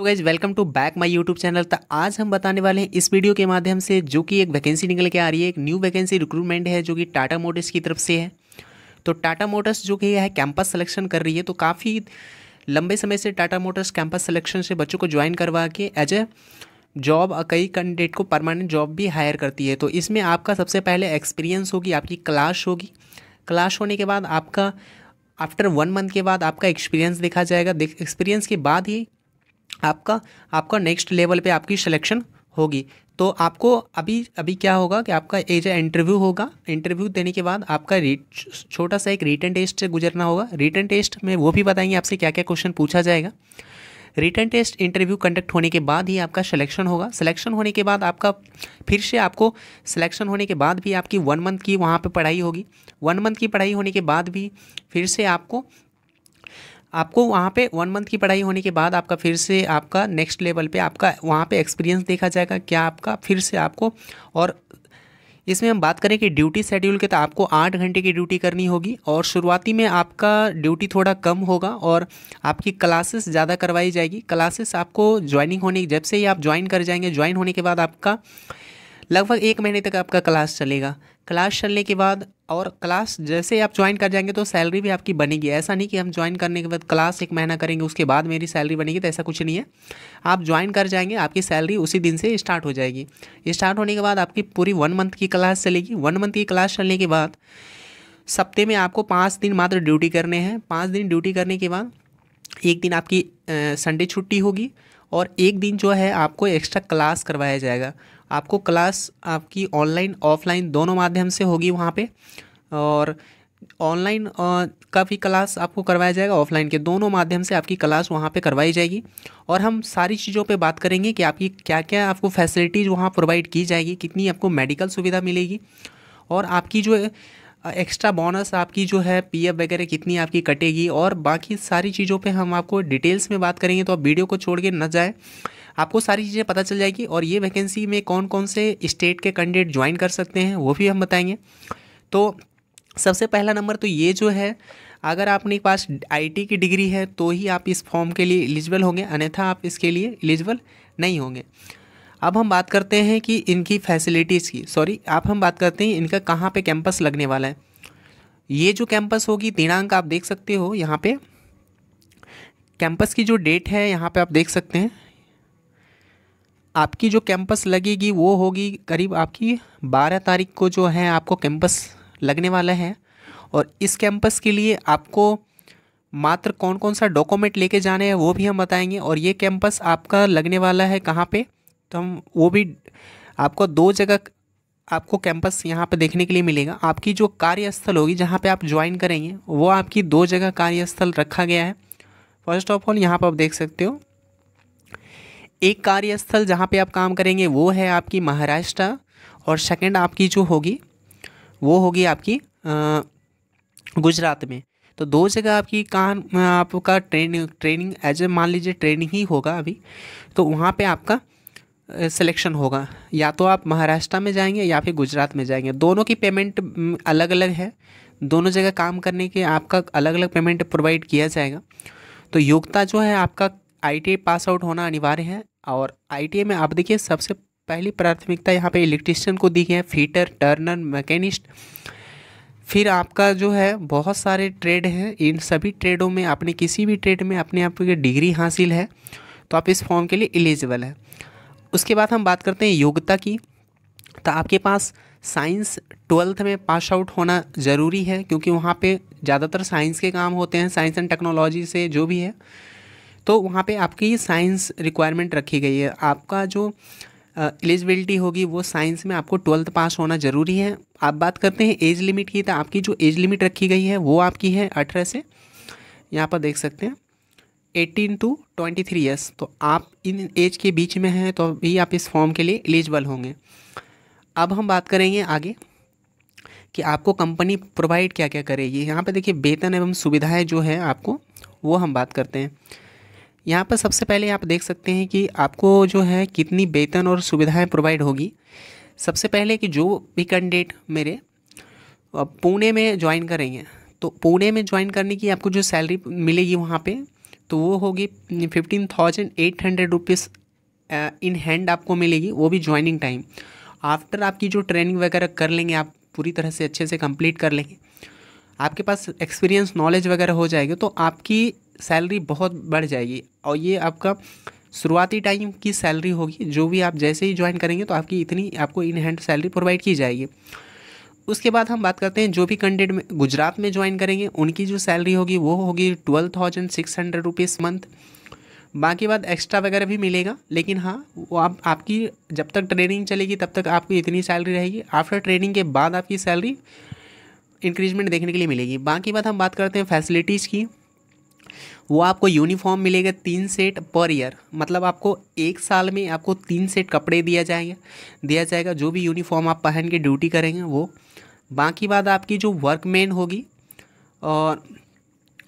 so guys welcome to back my YouTube channel तो आज हम बताने वाले हैं इस वीडियो के माध्यम से जो कि एक वैकेंसी निकल के आ रही है एक न्यू वैकेंसी रिक्रूटमेंट है जो कि टाटा मोटर्स की तरफ से है तो टाटा मोटर्स जो कि है कैंपस सिलेक्शन कर रही है तो काफ़ी लंबे समय से टाटा मोटर्स कैंपस सिलेक्शन से बच्चों को ज्वाइन करवा के एज ए जॉब कई कैंडिडेट को परमानेंट जॉब भी हायर करती है तो इसमें आपका सबसे पहले एक्सपीरियंस होगी आपकी क्लास होगी क्लास होने के बाद आपका आफ्टर वन मंथ के बाद आपका एक्सपीरियंस देखा जाएगा एक्सपीरियंस के बाद ही आपका आपका नेक्स्ट लेवल पे आपकी सिलेक्शन होगी तो आपको अभी अभी क्या होगा कि आपका एज इंटरव्यू होगा इंटरव्यू देने के बाद आपका छोटा सा एक रिटर्न टेस्ट से गुजरना होगा रिटर्न टेस्ट में वो भी बताएंगे आपसे क्या क्या क्वेश्चन पूछा जाएगा रिटर्न टेस्ट इंटरव्यू कंडक्ट होने के बाद ही आपका सिलेक्शन होगा सिलेक्शन होने के बाद आपका फिर से आपको सिलेक्शन होने के बाद भी आपकी वन मंथ की वहाँ पे पढ़ाई होगी वन मंथ की पढ़ाई होने के बाद भी फिर से आपको आपको वहाँ पे वन मंथ की पढ़ाई होने के बाद आपका फिर से आपका नेक्स्ट लेवल पे आपका वहाँ पे एक्सपीरियंस देखा जाएगा क्या आपका फिर से आपको और इसमें हम बात करें कि ड्यूटी शेड्यूल के तो आपको आठ घंटे की ड्यूटी करनी होगी और शुरुआती में आपका ड्यूटी थोड़ा कम होगा और आपकी क्लासेस ज़्यादा करवाई जाएगी क्लासेस आपको ज्वाइनिंग होने जब से ही आप ज्वाइन कर जाएंगे ज्वाइन होने के बाद आपका लगभग एक महीने तक आपका क्लास चलेगा क्लास चलने के बाद और क्लास जैसे आप ज्वाइन कर जाएंगे तो सैलरी भी आपकी बनेगी ऐसा नहीं कि हम ज्वाइन करने के बाद क्लास एक महीना करेंगे उसके बाद मेरी सैलरी बनेगी तो ऐसा कुछ नहीं है आप ज्वाइन कर जाएंगे आपकी सैलरी उसी दिन से स्टार्ट हो जाएगी स्टार्ट होने के बाद आपकी पूरी वन मंथ की क्लास चलेगी वन मंथ की क्लास चलने के बाद सप्ते में आपको पाँच दिन मात्र ड्यूटी करने हैं पाँच दिन ड्यूटी करने के बाद एक दिन आपकी संडे छुट्टी होगी और एक दिन जो है आपको एक्स्ट्रा क्लास करवाया जाएगा आपको क्लास आपकी ऑनलाइन ऑफलाइन दोनों माध्यम से होगी वहाँ पे और ऑनलाइन का भी क्लास आपको करवाया जाएगा ऑफलाइन के दोनों माध्यम से आपकी क्लास वहाँ पे करवाई जाएगी और हम सारी चीज़ों पे बात करेंगे कि आपकी क्या क्या आपको फैसिलिटीज़ वहाँ प्रोवाइड की जाएगी कितनी आपको मेडिकल सुविधा मिलेगी और आपकी जो एक्स्ट्रा बोनस आपकी जो है पीएफ वगैरह कितनी आपकी कटेगी और बाकी सारी चीज़ों पे हम आपको डिटेल्स में बात करेंगे तो आप वीडियो को छोड़ के न जाए आपको सारी चीज़ें पता चल जाएगी और ये वैकेंसी में कौन कौन से स्टेट के कैंडिडेट ज्वाइन कर सकते हैं वो भी हम बताएंगे तो सबसे पहला नंबर तो ये जो है अगर आपने पास आईटी की डिग्री है तो ही आप इस फॉर्म के लिए एलिजिबल होंगे अन्यथा आप इसके लिए एलिजिबल नहीं होंगे अब हम बात करते हैं कि इनकी फैसिलिटीज़ की सॉरी आप हम बात करते हैं इनका कहाँ पे कैंपस लगने वाला है ये जो कैंपस होगी दिनांक आप देख सकते हो यहाँ पे कैंपस की जो डेट है यहाँ पे आप देख सकते हैं आपकी जो कैंपस लगेगी वो होगी करीब आपकी बारह तारीख को जो है आपको कैंपस लगने वाला है और इस कैंपस के लिए आपको मात्र कौन कौन सा डॉक्यूमेंट लेके जाने हैं वो भी हम बताएंगे और ये कैंपस आपका लगने वाला है कहाँ पे तो हम वो भी आपको दो जगह आपको कैंपस यहाँ पे देखने के लिए मिलेगा आपकी जो कार्यस्थल होगी जहाँ पे आप ज्वाइन करेंगे वो आपकी दो जगह कार्यस्थल रखा गया है फर्स्ट ऑफ ऑल यहाँ पर आप देख सकते हो एक कार्यस्थल जहाँ पे आप काम करेंगे वो है आपकी महाराष्ट्र और सेकंड आपकी जो होगी वो होगी आपकी गुजरात में तो दो जगह आपकी काम आपका ट्रेनिंग ट्रेनिंग एज ए मान लीजिए ट्रेनिंग ही होगा अभी तो वहाँ पे आपका सिलेक्शन होगा या तो आप महाराष्ट्र में जाएंगे या फिर गुजरात में जाएंगे दोनों की पेमेंट अलग अलग है दोनों जगह काम करने के आपका अलग अलग पेमेंट प्रोवाइड किया जाएगा तो योग्यता जो है आपका आई पास आउट होना अनिवार्य है और आई में आप देखिए सबसे पहली प्राथमिकता यहाँ पे इलेक्ट्रिशियन को दी है फीटर टर्नर मैकेनिस्ट फिर आपका जो है बहुत सारे ट्रेड हैं इन सभी ट्रेडों में आपने किसी भी ट्रेड में अपने आप की डिग्री हासिल है तो आप इस फॉर्म के लिए एलिजिबल है उसके बाद हम बात करते हैं योग्यता की तो आपके पास साइंस ट्वेल्थ में पास आउट होना ज़रूरी है क्योंकि वहाँ पे ज़्यादातर साइंस के काम होते हैं साइंस एंड टेक्नोलॉजी से जो भी है तो वहाँ पे आपकी साइंस रिक्वायरमेंट रखी गई है आपका जो एलिजिबिलिटी होगी वो साइंस में आपको ट्वेल्थ पास होना ज़रूरी है आप बात करते हैं एज लिमिट की तो आपकी जो एज लिमिट रखी गई है वो आपकी है अठारह से यहाँ पर देख सकते हैं eighteen to twenty three years तो आप इन एज के बीच में हैं तो भी आप इस फॉर्म के लिए एलिजिबल होंगे अब हम बात करेंगे आगे कि आपको कंपनी प्रोवाइड क्या क्या करेगी यहाँ पर देखिए वेतन एवं सुविधाएँ जो है आपको वो हम बात करते हैं यहाँ पर सबसे पहले आप देख सकते हैं कि आपको जो है कितनी वेतन और सुविधाएं प्रोवाइड होगी सबसे पहले कि जो भी कैंडिडेट मेरे पुणे में ज्वाइन करेंगे तो पुणे में ज्वाइन करने की आपको जो सैलरी मिलेगी वहाँ पे तो वो होगी fifteen thousand eight hundred rupees in hand आपको मिलेगी वो भी ज्वाइनिंग टाइम आफ्टर आपकी जो ट्रेनिंग वगैरह कर लेंगे आप पूरी तरह से अच्छे से कंप्लीट कर लेंगे आपके पास एक्सपीरियंस नॉलेज वगैरह हो जाएगी तो आपकी सैलरी बहुत बढ़ जाएगी और ये आपका शुरुआती टाइम की सैलरी होगी जो भी आप जैसे ही ज्वाइन करेंगे तो आपकी इतनी आपको इन हैंड सैलरी प्रोवाइड की जाएगी उसके बाद हम बात करते हैं जो भी कैंडिडेट में गुजरात में ज्वाइन करेंगे उनकी जो सैलरी होगी वो होगी twelve thousand six hundred rupees month बाकी बात एक्स्ट्रा वगैरह भी मिलेगा लेकिन हाँ वो आप आपकी जब तक ट्रेनिंग चलेगी तब तक आपकी इतनी सैलरी रहेगी आफ्टर ट्रेनिंग के बाद आपकी सैलरी इंक्रीजमेंट देखने के लिए मिलेगी बाकी बात हम बात करते हैं फैसिलिटीज़ की वो आपको यूनिफॉर्म मिलेगा तीन सेट पर ईयर मतलब आपको एक साल में आपको तीन सेट कपड़े दिया जाएगा दिया जाएगा जो भी यूनिफॉर्म आप पहन के ड्यूटी करेंगे वो बाकी बात आपकी जो वर्कमैन होगी और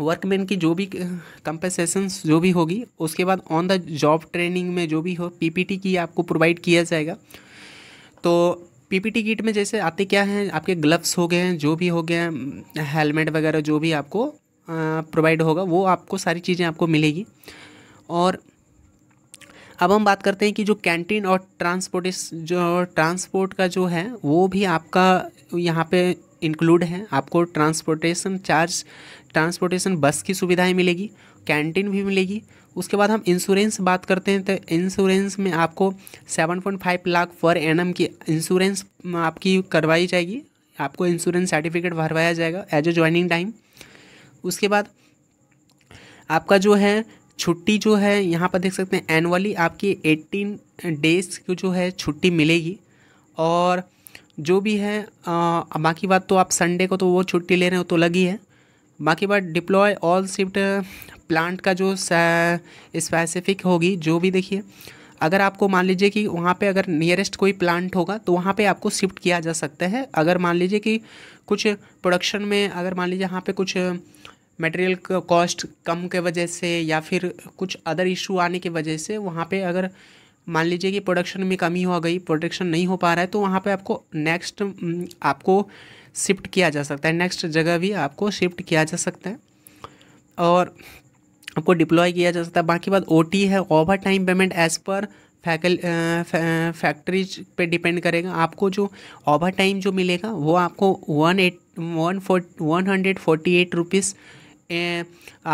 वर्कमैन की जो भी कंपेसेशन जो भी होगी उसके बाद ऑन द जॉब ट्रेनिंग में जो भी हो पीपीटी की आपको प्रोवाइड किया जाएगा तो पीपीटी किट में जैसे आते क्या हैं आपके ग्लव्स हो गए हैं जो भी हो गए हैं हेलमेट वगैरह जो भी आपको प्रोवाइड होगा वो आपको सारी चीज़ें आपको मिलेगी और अब हम बात करते हैं कि जो कैंटीन और ट्रांसपोर्टेस जो ट्रांसपोर्ट का जो है वो भी आपका यहाँ पे इंक्लूड है आपको ट्रांसपोर्टेशन चार्ज ट्रांसपोर्टेशन बस की सुविधाएं मिलेगी कैंटीन भी मिलेगी उसके बाद हम इंश्योरेंस बात करते हैं तो इंश्योरेंस में आपको 7.5 लाख पर एनम की इंश्योरेंस आपकी करवाई जाएगी आपको इंश्योरेंस सर्टिफिकेट भरवाया जाएगा एज ए ज्वाइनिंग टाइम उसके बाद आपका जो है छुट्टी जो है यहाँ पर देख सकते हैं एनुअली आपकी 18 डेज की जो है छुट्टी मिलेगी और जो भी है आ, बाकी बात तो आप संडे को तो वो छुट्टी ले रहे हो तो लगी है बाकी बात डिप्लॉय ऑल शिफ्ट प्लांट का जो स्पेसिफिक होगी जो भी देखिए अगर आपको मान लीजिए कि वहाँ पे अगर नियरेस्ट कोई प्लांट होगा तो वहाँ पे आपको शिफ्ट किया जा सकता है अगर मान लीजिए कि कुछ प्रोडक्शन में अगर मान लीजिए यहाँ पे कुछ मटेरियल कॉस्ट कम के वजह से या फिर कुछ अदर इशू आने की वजह से वहाँ पे अगर मान लीजिए कि प्रोडक्शन में कमी हो गई प्रोडक्शन नहीं हो पा रहा है तो वहाँ पर आपको नेक्स्ट आपको शिफ्ट किया जा सकता है नेक्स्ट जगह भी आपको शिफ्ट किया जा सकता है और आपको डिप्लॉय किया जा सकता है बाकी बात ओ है over time payment as per फैकल फैक्ट्रीज पे डिपेंड करेगा आपको जो ओवर टाइम जो मिलेगा वो आपको one eight one four one hundred forty eight rupees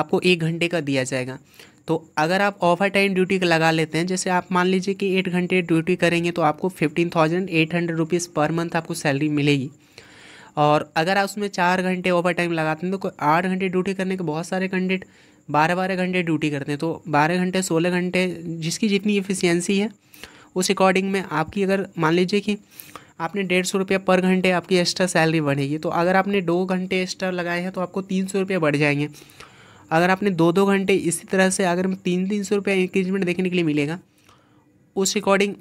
आपको एक घंटे का दिया जाएगा तो अगर आप ओवर टाइम ड्यूटी लगा लेते हैं जैसे आप मान लीजिए कि एट घंटे ड्यूटी करेंगे तो आपको fifteen thousand eight hundred rupees per month आपको सैलरी मिलेगी और अगर आप उसमें चार घंटे ओवर टाइम लगाते हैं तो आठ घंटे ड्यूटी करने के बहुत सारे कैंडिडेट बारह बारह घंटे ड्यूटी करते हैं तो बारह घंटे सोलह घंटे जिसकी जितनी एफिशिएंसी है उस अकॉर्डिंग में आपकी अगर मान लीजिए कि आपने डेढ़ सौ रुपया पर घंटे आपकी एक्स्ट्रा सैलरी बढ़ेगी तो अगर आपने दो घंटे एक्स्ट्रा लगाए हैं तो आपको तीन सौ रुपये बढ़ जाएंगे अगर आपने दो दो घंटे इसी तरह से अगर तीन तीन सौ रुपया इंक्रीजमेंट देखने के लिए मिलेगा उस अकॉर्डिंग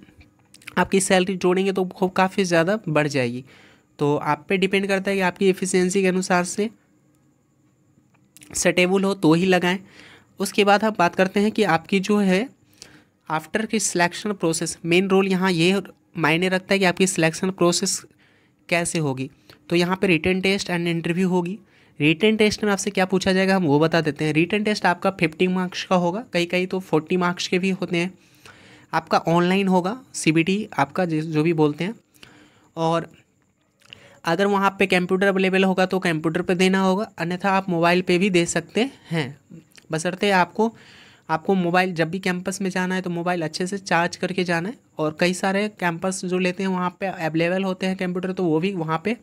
आपकी सैलरी जोड़ेंगे तो काफ़ी ज़्यादा बढ़ जाएगी तो आप पे डिपेंड करता है कि आपकी एफिशिएंसी के अनुसार से सेटेबल हो तो ही लगाएं उसके बाद हम बात करते हैं कि आपकी जो है आफ्टर की सिलेक्शन प्रोसेस मेन रोल यहाँ ये मायने रखता है कि आपकी सिलेक्शन प्रोसेस कैसे होगी तो यहाँ पे रिटर्न टेस्ट एंड इंटरव्यू होगी रिटर्न टेस्ट में आपसे क्या पूछा जाएगा हम वो बता देते हैं रिटर्न टेस्ट आपका फिफ्टी मार्क्स का होगा कई कई तो फोर्टी मार्क्स के भी होते हैं आपका ऑनलाइन होगा सी आपका जो भी बोलते हैं और अगर वहाँ पे कंप्यूटर अवेलेबल होगा तो कंप्यूटर पे देना होगा अन्यथा आप मोबाइल पे भी दे सकते हैं बसरते आपको आपको मोबाइल जब भी कैंपस में जाना है तो मोबाइल अच्छे से चार्ज करके जाना है और कई सारे कैंपस जो लेते हैं वहाँ पे अवेलेबल होते हैं कंप्यूटर तो वो भी वहाँ पे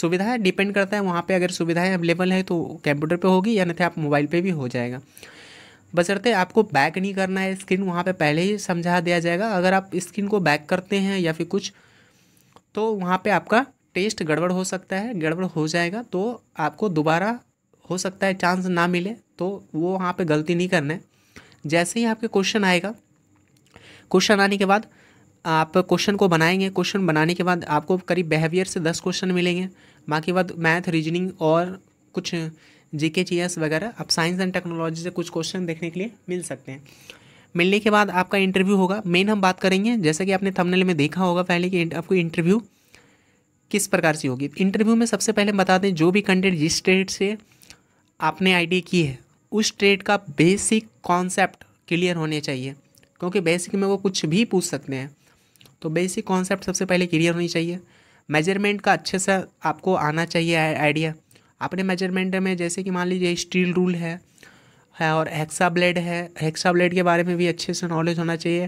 सुविधा है डिपेंड करता है वहाँ पे अगर सुविधाएं अवेलेबल है तो कंप्यूटर पे होगी या नहीं तो आप मोबाइल पे भी हो जाएगा बसरते आपको बैक नहीं करना है स्क्रीन वहाँ पे पहले ही समझा दिया जाएगा अगर आप स्क्रीन को बैक करते हैं या फिर कुछ तो वहाँ पे आपका टेस्ट गड़बड़ हो सकता है गड़बड़ हो जाएगा तो आपको दोबारा हो सकता है चांस ना मिले तो वो वहाँ पे गलती नहीं करना है जैसे ही आपके क्वेश्चन आएगा क्वेश्चन आने के बाद आप क्वेश्चन को बनाएंगे क्वेश्चन बनाने के बाद आपको करीब बिहेवियर से दस क्वेश्चन मिलेंगे बाकी बाद मैथ रीजनिंग और कुछ जी के जी एस वगैरह आप साइंस एंड टेक्नोलॉजी से कुछ क्वेश्चन देखने के लिए मिल सकते हैं मिलने के बाद आपका इंटरव्यू होगा मेन हम बात करेंगे जैसे कि आपने थंबनेल में देखा होगा पहले कि आपको इंटरव्यू किस प्रकार से होगी इंटरव्यू में सबसे पहले बता दें जो भी कंटेंट जिस ट्रेड से आपने आई की है उस ट्रेड का बेसिक कॉन्सेप्ट क्लियर होने चाहिए क्योंकि बेसिक में वो कुछ भी पूछ सकते हैं तो बेसिक कॉन्सेप्ट सबसे पहले क्लियर होनी चाहिए मेजरमेंट का अच्छे से आपको आना चाहिए आइडिया आपने मेजरमेंट में जैसे कि मान लीजिए स्टील रूल है है और हेक्सा ब्लेड है हेक्सा ब्लेड के बारे में भी अच्छे से नॉलेज होना चाहिए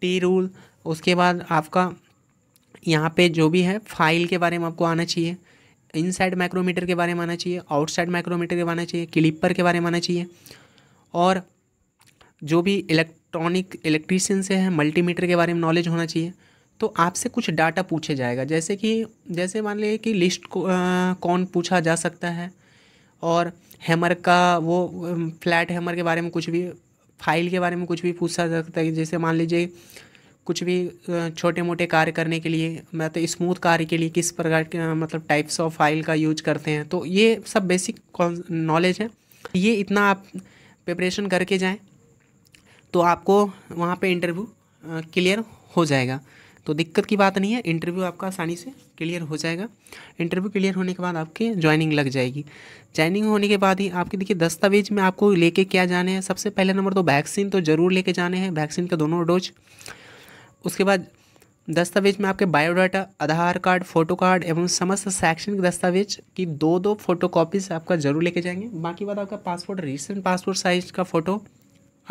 टी रूल उसके बाद आपका यहाँ पे जो भी है फाइल के बारे में आपको आना चाहिए इनसाइड माइक्रोमीटर के बारे में आना चाहिए आउटसाइड माइक्रोमीटर के बारे में आना चाहिए क्लिपर के बारे में आना चाहिए और जो भी इलेक्ट्रॉनिक इलेक्ट्रीशियन से है मल्टीमीटर के बारे में नॉलेज होना चाहिए तो आपसे कुछ डाटा पूछे जाएगा जैसे कि जैसे मान लीजिए कि लिस्ट को आ, कौन पूछा जा सकता है और हैमर का वो फ्लैट हैमर के बारे में कुछ भी फाइल के बारे में कुछ भी पूछा जा सकता है जैसे मान लीजिए कुछ भी छोटे मोटे कार्य करने के लिए मतलब स्मूथ कार्य के लिए किस प्रकार के मतलब टाइप्स ऑफ फाइल का यूज करते हैं तो ये सब बेसिक नॉलेज है ये इतना आप प्रिपरेशन करके जाएं तो आपको वहाँ पे इंटरव्यू क्लियर हो जाएगा तो दिक्कत की बात नहीं है इंटरव्यू आपका आसानी से क्लियर हो जाएगा इंटरव्यू क्लियर होने के बाद आपके ज्वाइनिंग लग जाएगी ज्वाइनिंग होने के बाद ही आपके देखिए दस्तावेज में आपको लेके क्या जाने हैं सबसे पहले नंबर तो वैक्सीन तो ज़रूर लेके जाने हैं वैक्सीन का दोनों डोज उसके बाद दस्तावेज में आपके biodata Aadhaar card photo card एवं समस्त शैक्षणिक दस्तावेज की दो दो फोटो कॉपीज आपका जरूर लेके जाएंगे बाकी बात आपका पासपोर्ट रिसेंट पासपोर्ट साइज का फ़ोटो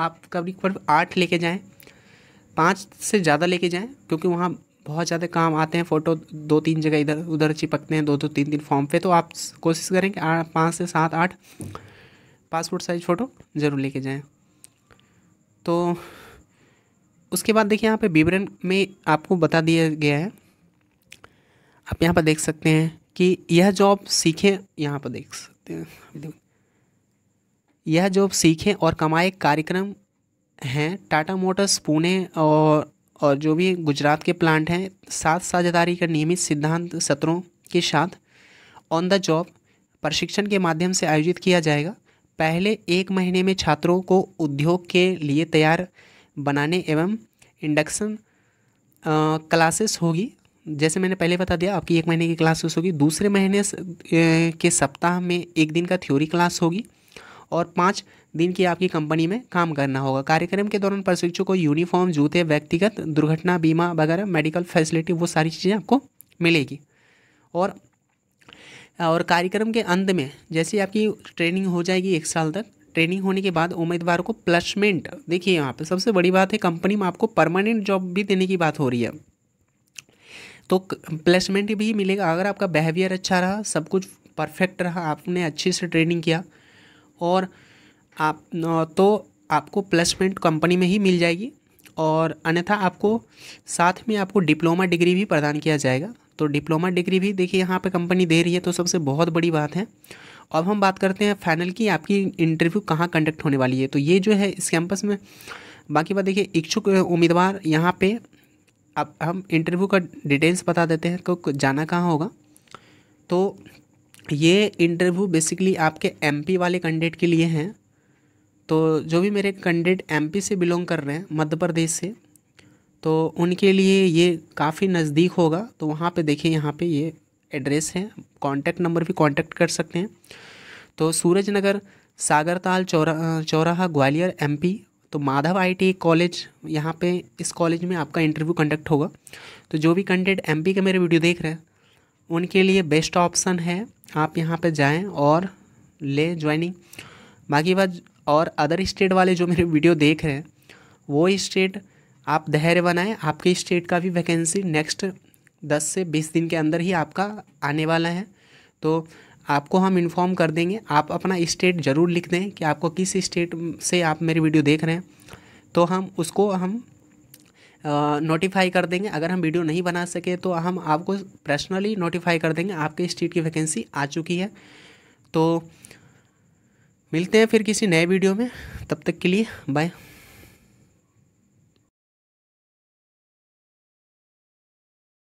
आप कभी पर आठ लेके जाएं पाँच से ज़्यादा लेके जाएं क्योंकि वहाँ बहुत ज़्यादा काम आते हैं फ़ोटो दो तीन जगह इधर उधर चिपकते हैं दो दो तीन तीन फॉर्म पे तो आप कोशिश करें कि पाँच से सात आठ पासपोर्ट साइज़ फ़ोटो ज़रूर लेके जाएं तो उसके बाद देखिए यहाँ पे विवरण में आपको बता दिया गया है आप यहाँ पर देख सकते हैं कि यह जॉब सीखें यहाँ पर देख सकते हैं यह जॉब सीखें और कमाए कार्यक्रम हैं टाटा मोटर्स पुणे और और जो भी गुजरात के प्लांट हैं साथ साझेदारी का नियमित सिद्धांत सत्रों के साथ ऑन द जॉब प्रशिक्षण के माध्यम से आयोजित किया जाएगा पहले एक महीने में छात्रों को उद्योग के लिए तैयार बनाने एवं इंडक्शन क्लासेस होगी जैसे मैंने पहले बता दिया आपकी एक महीने की क्लासेस होगी दूसरे महीने के सप्ताह में एक दिन का थ्योरी क्लास होगी और पाँच दिन की आपकी कंपनी में काम करना होगा कार्यक्रम के दौरान प्रशिक्षु को यूनिफॉर्म जूते व्यक्तिगत दुर्घटना बीमा वगैरह मेडिकल फैसिलिटी वो सारी चीज़ें आपको मिलेगी और और कार्यक्रम के अंत में जैसे आपकी ट्रेनिंग हो जाएगी एक साल तक ट्रेनिंग होने के बाद उम्मीदवार को प्लेसमेंट देखिए यहाँ पे सबसे बड़ी बात है कंपनी में आपको परमानेंट जॉब भी देने की बात हो रही है तो प्लेसमेंट भी मिलेगा अगर आपका बिहेवियर अच्छा रहा सब कुछ परफेक्ट रहा आपने अच्छे से ट्रेनिंग किया और आप तो आपको प्लेसमेंट कंपनी में ही मिल जाएगी और अन्यथा आपको साथ में आपको डिप्लोमा डिग्री भी प्रदान किया जाएगा तो डिप्लोमा डिग्री भी देखिए यहाँ पे कंपनी दे रही है तो सबसे बहुत बड़ी बात है अब हम बात करते हैं फाइनल की आपकी इंटरव्यू कहाँ कंडक्ट होने वाली है तो ये जो है इस कैंपस में बाकी बात देखिए इच्छुक उम्मीदवार यहाँ पे अब हम इंटरव्यू का डिटेल्स बता देते हैं तो कि जाना कहाँ होगा तो ये इंटरव्यू बेसिकली आपके एमपी वाले कैंडिडेट के लिए हैं तो जो भी मेरे कैंडिडेट एमपी से बिलोंग कर रहे हैं मध्य प्रदेश से तो उनके लिए ये काफ़ी नज़दीक होगा तो वहाँ पे देखिए यहाँ पे ये एड्रेस है कॉन्टैक्ट नंबर भी कॉन्टैक्ट कर सकते हैं तो सूरज नगर सागरताल चौरा चौराहा ग्वालियर एमपी तो माधव आईटी कॉलेज यहाँ पे इस कॉलेज में आपका इंटरव्यू कंडक्ट होगा तो जो भी कंटेंट एमपी का मेरे वीडियो देख रहे हैं उनके लिए बेस्ट ऑप्शन है आप यहाँ पे जाएं और ले ज्वाइनिंग बाकी बात और अदर स्टेट वाले जो मेरे वीडियो देख रहे हैं वो स्टेट आप धैर्य बनाएं आपके स्टेट का भी वैकेंसी नेक्स्ट दस से बीस दिन के अंदर ही आपका आने वाला है तो आपको हम इन्फॉर्म कर देंगे आप अपना स्टेट ज़रूर लिख दें कि आपको किस स्टेट से आप मेरी वीडियो देख रहे हैं तो हम उसको हम नोटिफाई कर देंगे अगर हम वीडियो नहीं बना सके तो हम आपको पर्सनली नोटिफाई कर देंगे आपके स्टेट की वैकेंसी आ चुकी है तो मिलते हैं फिर किसी नए वीडियो में तब तक के लिए बाय